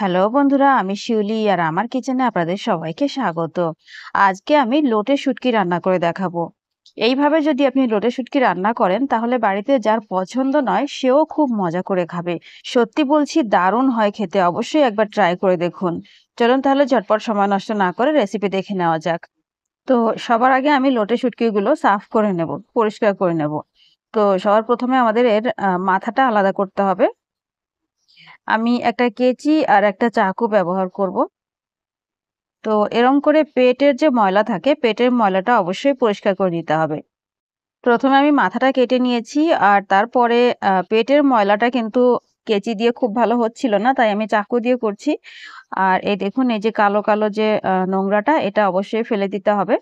hello বন্ধুরা আমি শিউলি আর আমার কিচেনে আপনাদের সবাইকে স্বাগত আজকে আমি লোটে শুটকি রান্না করে দেখাবো এইভাবে যদি আপনি লোটে শুটকি রান্না করেন তাহলে বাড়িতে যার পছন্দ নয় সেও খুব মজা করে খাবে সত্যি বলছি দারুণ হয় খেতে অবশ্যই একবার ট্রাই করে দেখুন চলুন তাহলে ঝটপট সময় নষ্ট না করে রেসিপি দেখে নেওয়া যাক তো সবার আগে আমি লোটে শুটকিগুলো সাফ করে নেব পরিষ্কার করে নেব তো সবার প্রথমে আমাদের এর মাথাটা আলাদা করতে হবে আমি একটা কেচি আর একটা চাকু ব্যবহার করব তো এরম করে পেটের যে ময়লা থাকে পেটের ময়লাটা অবশ্যই পরিষ্কার করে নিতে হবে প্রথমে আমি মাথাটা কেটে নিয়েছি আর তারপরে পেটের ময়লাটা কিন্তু কেচি দিয়ে খুব ভালো হচ্ছিল না তাই আমি চাকু দিয়ে করছি আর এই দেখুন এই যে কালো কালো যে নোংরাটা এটা অবশ্যই ফেলে দিতে হবে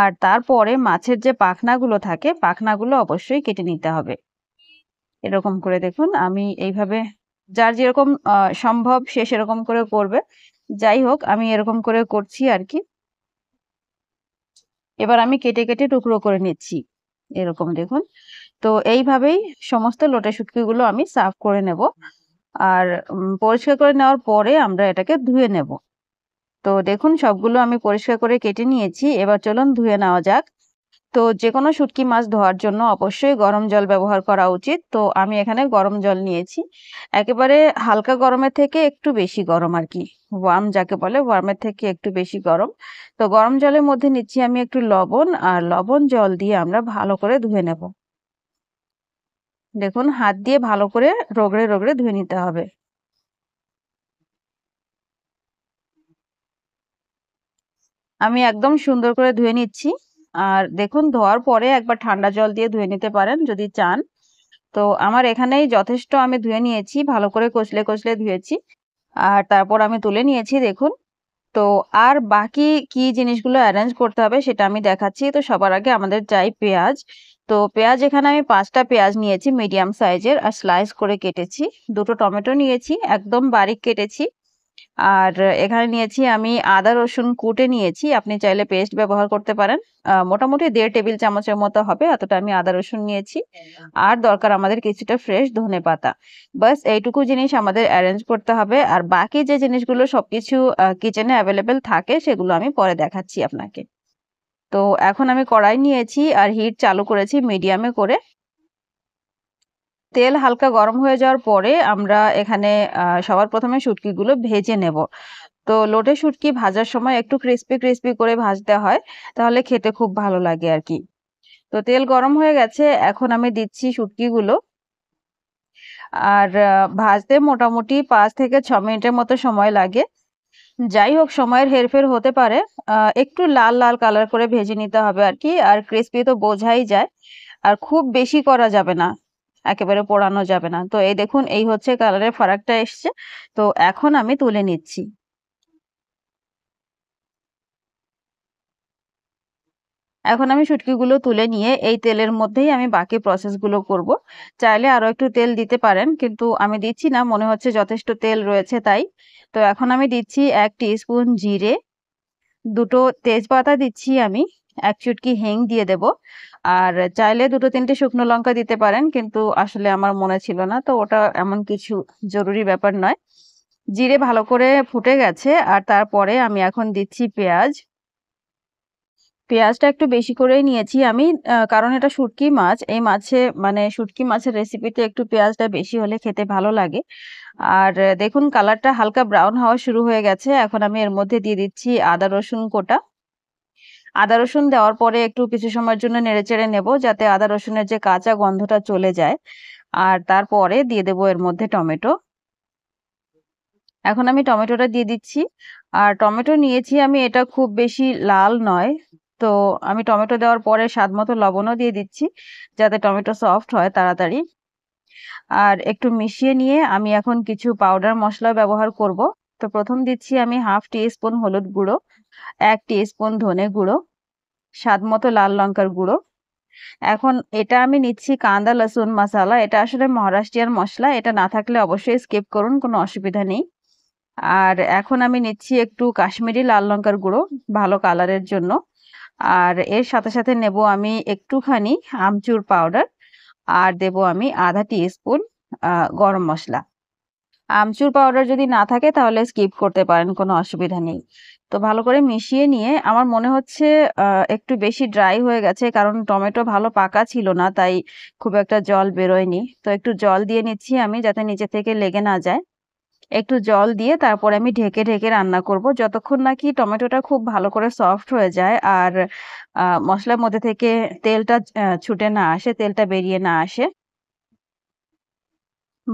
আর তারপরে মাছের যে পাখনাগুলো থাকে পাখনাগুলো অবশ্যই কেটে নিতে হবে এরকম করে দেখুন আমি এইভাবে যার যেরকম সম্ভব সে সেরকম করে করবে যাই হোক আমি এরকম করে করছি আর কি এবার আমি কেটে কেটে টুকরো করে নিচ্ছি এরকম দেখুন তো এইভাবেই সমস্ত লোটে শুটকিগুলো আমি সাফ করে নেব আর পরিষ্কার করে নেওয়ার পরে আমরা এটাকে ধুয়ে নেব তো দেখুন সবগুলো আমি পরিষ্কার করে কেটে নিয়েছি এবার চলুন ধুয়ে নেওয়া যাক তো যে কোনো শুটকি মাছ ধোয়ার জন্য অবশ্যই গরম জল ব্যবহার করা উচিত তো আমি এখানে গরম জল নিয়েছি একেবারে হালকা গরমের থেকে একটু বেশি গরম আর কি ওয়ার্ম যাকে বলে ওয়ার্মের থেকে একটু বেশি গরম তো গরম জলের মধ্যে নিচ্ছি আমি একটু লবণ আর লবণ জল দিয়ে আমরা ভালো করে ধুয়ে নেব দেখুন হাত দিয়ে ভালো করে রোগড়ে রোগড়ে ধুয়ে নিতে হবে আমি একদম সুন্দর করে ধুয়ে নিচ্ছি আর দেখুন ধোয়ার পরে একবার ঠান্ডা জল দিয়ে ধুয়ে নিতে পারেন যদি চান তো আমার এখানেই যথেষ্ট আমি ধুয়ে নিয়েছি ভালো করে কচলে কচলে ধুয়েছি আর তারপর আমি তুলে নিয়েছি দেখুন তো আর বাকি কি জিনিসগুলো অ্যারেঞ্জ করতে হবে সেটা আমি দেখাচ্ছি তো সবার আগে আমাদের চাই পেঁয়াজ তো পেঁয়াজ এখানে আমি পাঁচটা পেঁয়াজ নিয়েছি মিডিয়াম সাইজের আর স্লাইস করে কেটেছি দুটো টমেটো নিয়েছি একদম বারিক কেটেছি আর এখানে নিয়েছি আমি আদা রসুন কুটে নিয়েছি আপনি চাইলে পেস্ট ব্যবহার করতে পারেন মোটামুটি দেড় টেবিল চামচের মতো হবে এতটা আমি আদা রসুন নিয়েছি আর দরকার আমাদের কিছুটা ফ্রেশ ধনে পাতা বাস এইটুকু জিনিস আমাদের অ্যারেঞ্জ করতে হবে আর বাকি যে জিনিসগুলো সবকিছু কিচেনে অ্যাভেলেবেল থাকে সেগুলো আমি পরে দেখাচ্ছি আপনাকে তো এখন আমি কড়াই নিয়েছি আর হিট চালু করেছি মিডিয়ামে করে তেল হালকা গরম হয়ে যাওয়ার পরে আমরা এখানে সবার প্রথমে শুটকিগুলো ভেজে নেব তো লোটে সুটকি ভাজার সময় একটু ক্রিস্পি ক্রিস্পি করে ভাজতে হয় তাহলে খেতে খুব ভালো লাগে আর কি তো তেল গরম হয়ে গেছে এখন আমি দিচ্ছি সুটকিগুলো আর ভাজতে মোটামুটি পাঁচ থেকে ছ মিনিটের মতো সময় লাগে যাই হোক সময়ের হেরফের হতে পারে একটু লাল লাল কালার করে ভেজে নিতে হবে আর কি আর ক্রিস্পি তো বোঝাই যায় আর খুব বেশি করা যাবে না একেবারে পোড়ানো যাবে না তো এই দেখুন এই হচ্ছে কালারের ফারাকটা এসছে তো এখন আমি তুলে নিচ্ছি এখন আমি সুটকিগুলো তুলে নিয়ে এই তেলের মধ্যেই আমি বাকি প্রসেসগুলো করব চাইলে আরও একটু তেল দিতে পারেন কিন্তু আমি দিচ্ছি না মনে হচ্ছে যথেষ্ট তেল রয়েছে তাই তো এখন আমি দিচ্ছি এক স্পুন জিরে দুটো তেজপাতা দিচ্ছি আমি এক চুটকি হেং দিয়ে দেব আর চাইলে দুটো তিনটে শুকনো লঙ্কা দিতে পারেন কিন্তু আসলে আমার মনে ছিল না তো ওটা এমন কিছু জরুরি ব্যাপার নয় জিরে ভালো করে ফুটে গেছে আর তারপরে আমি এখন দিচ্ছি পেঁয়াজ পেঁয়াজটা একটু বেশি করেই নিয়েছি আমি কারণ এটা শুটকি মাছ এই মাছে মানে শুটকি মাছের রেসিপিতে একটু পেঁয়াজটা বেশি হলে খেতে ভালো লাগে আর দেখুন কালারটা হালকা ব্রাউন হওয়া শুরু হয়ে গেছে এখন আমি এর মধ্যে দিয়ে দিচ্ছি আদা রসুন কোটা আদা রসুন দেওয়ার পরে একটু কিছু সময়ের জন্য নেড়েচেড়ে নেব যাতে আদা রসুনের যে কাঁচা গন্ধটা চলে যায় আর তারপরে দিয়ে দেবো এর মধ্যে টমেটো এখন আমি টমেটোটা দিয়ে দিচ্ছি আর টমেটো নিয়েছি আমি এটা খুব বেশি লাল নয় তো আমি টমেটো দেওয়ার পরে স্বাদ মতো লবণও দিয়ে দিচ্ছি যাতে টমেটো সফট হয় তাড়াতাড়ি আর একটু মিশিয়ে নিয়ে আমি এখন কিছু পাউডার মশলা ব্যবহার করব তো প্রথম দিচ্ছি আমি হাফ টি স্পুন হলুদ গুঁড়ো এক স্পুন ধনে গুঁড়ো স্বাদ মতো লাল লঙ্কার গুঁড়ো এখন এটা আমি নিচ্ছি কান্দা লসুন মশালা এটা আসলে মহারাষ্ট্রিয়ার মশলা এটা না থাকলে অবশ্যই স্কিপ করুন কোনো অসুবিধা নেই আর এখন আমি নিচ্ছি একটু কাশ্মীরি লাল লঙ্কার গুঁড়ো ভালো কালারের জন্য আর এর সাথে সাথে নেব আমি একটুখানি আমচুর পাউডার আর দেব আমি আধা টি স্পুন গরম মশলা আমচুর পাউডার যদি না থাকে তাহলে স্কিপ করতে পারেন কোনো অসুবিধা নেই তো ভালো করে মিশিয়ে নিয়ে আমার মনে হচ্ছে একটু বেশি ড্রাই হয়ে গেছে কারণ টমেটো ভালো পাকা ছিল না তাই খুব একটা জল বেরোয়নি তো একটু জল দিয়ে নিচ্ছি আমি যাতে নিচে থেকে লেগে না যায় একটু জল দিয়ে তারপরে আমি ঢেকে ঢেকে রান্না করব যতক্ষণ নাকি টমেটোটা খুব ভালো করে সফট হয়ে যায় আর মশলার মধ্যে থেকে তেলটা ছুটে না আসে তেলটা বেরিয়ে না আসে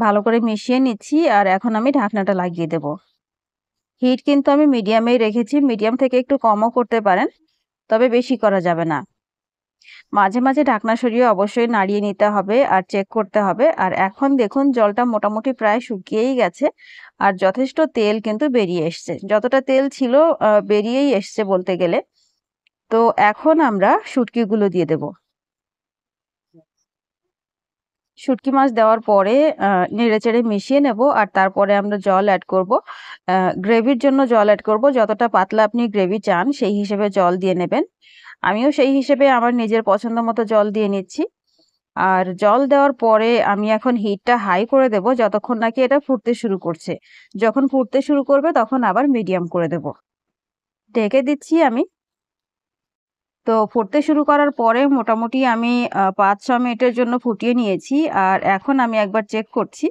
ভালো করে মিশিয়ে নিচ্ছি আর এখন আমি ঢাকনাটা লাগিয়ে দেব হিট কিন্তু আমি মিডিয়ামেই রেখেছি মিডিয়াম থেকে একটু কমও করতে পারেন তবে বেশি করা যাবে না মাঝে মাঝে ঢাকনা সরিয়ে অবশ্যই নাড়িয়ে নিতে হবে আর চেক করতে হবে আর এখন দেখুন জলটা মোটামুটি প্রায় শুকিয়েই গেছে আর যথেষ্ট তেল কিন্তু বেরিয়ে এসছে যতটা তেল ছিল বেরিয়েই এসছে বলতে গেলে তো এখন আমরা সুটকিগুলো দিয়ে দেবো শুটকি মাছ দেওয়ার পরে নেড়েচেড়ে মিশিয়ে নেব আর তারপরে আমরা জল অ্যাড করব গ্রেভির জন্য জল অ্যাড করব যতটা পাতলা আপনি গ্রেভি চান সেই হিসেবে জল দিয়ে নেবেন আমিও সেই হিসেবে আমার নিজের পছন্দ মতো জল দিয়ে নিচ্ছি আর জল দেওয়ার পরে আমি এখন হিটটা হাই করে দেব যতক্ষণ নাকি এটা ফুটতে শুরু করছে যখন ফুটতে শুরু করবে তখন আবার মিডিয়াম করে দেব ঢেকে দিচ্ছি আমি তো ফুটতে শুরু করার পরে মোটামুটি আমি পাঁচ ছ মিনিটের জন্য ফুটিয়ে নিয়েছি আর এখন আমি একবার চেক করছি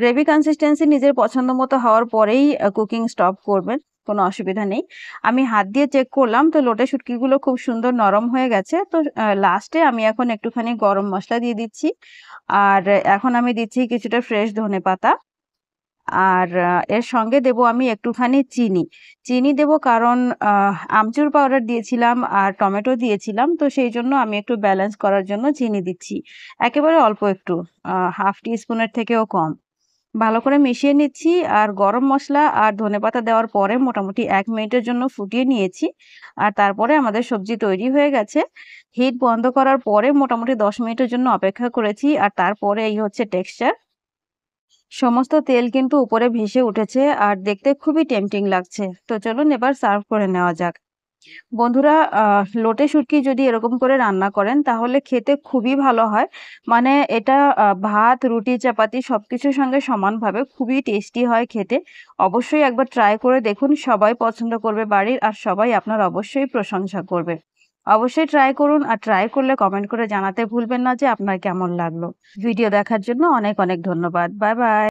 গ্রেভি কনসিস্টেন্সি নিজের পছন্দ মতো হওয়ার পরেই কুকিং স্টপ করবেন কোনো অসুবিধা নেই আমি হাত দিয়ে চেক করলাম তো লোটে শুটকিগুলো খুব সুন্দর নরম হয়ে গেছে তো লাস্টে আমি এখন একটুখানি গরম মশলা দিয়ে দিচ্ছি আর এখন আমি দিচ্ছি কিছুটা ফ্রেশ ধনে পাতা আর এর সঙ্গে দেব আমি একটুখানি চিনি চিনি দেব কারণ আমচুর পাউডার দিয়েছিলাম আর টমেটো দিয়েছিলাম তো সেই জন্য আমি একটু ব্যালেন্স করার জন্য চিনি দিচ্ছি একেবারে অল্প একটু হাফ টি স্পুনের থেকেও কম ভালো করে মিশিয়ে নিচ্ছি আর গরম মশলা আর ধনে পাতা দেওয়ার পরে মোটামুটি এক মিনিটের জন্য ফুটিয়ে নিয়েছি আর তারপরে আমাদের সবজি তৈরি হয়ে গেছে হিট বন্ধ করার পরে মোটামুটি দশ মিনিটের জন্য অপেক্ষা করেছি আর তারপরে এই হচ্ছে টেক্সচার সমস্ত তেল কিন্তু উপরে ভেসে উঠেছে আর দেখতে খুবই টেম্পটিং লাগছে তো চলুন এবার সার্ভ করে নেওয়া যাক বন্ধুরা লোটে সুটকি যদি এরকম করে রান্না করেন তাহলে খেতে খুবই ভালো হয় মানে এটা ভাত রুটি চাপাতি সব কিছুর সঙ্গে সমানভাবে খুবই টেস্টি হয় খেতে অবশ্যই একবার ট্রাই করে দেখুন সবাই পছন্দ করবে বাড়ির আর সবাই আপনার অবশ্যই প্রশংসা করবে অবশ্যই ট্রাই করুন আর ট্রাই করলে কমেন্ট করে জানাতে ভুলবেন না যে আপনার কেমন লাগলো ভিডিও দেখার জন্য অনেক অনেক ধন্যবাদ বাই বাই